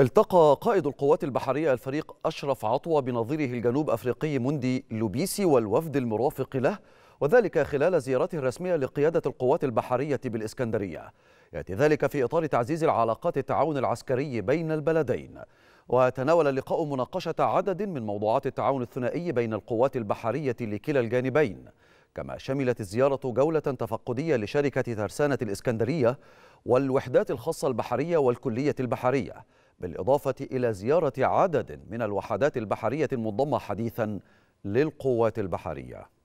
التقى قائد القوات البحرية الفريق أشرف عطوة بنظيره الجنوب أفريقي مندي لوبيسي والوفد المرافق له وذلك خلال زيارته الرسمية لقيادة القوات البحرية بالإسكندرية يأتي ذلك في إطار تعزيز العلاقات التعاون العسكري بين البلدين وتناول اللقاء مناقشة عدد من موضوعات التعاون الثنائي بين القوات البحرية لكلا الجانبين كما شملت الزيارة جولة تفقدية لشركة ترسانة الإسكندرية والوحدات الخاصة البحرية والكلية البحرية بالإضافة إلى زيارة عدد من الوحدات البحرية المنضمة حديثا للقوات البحرية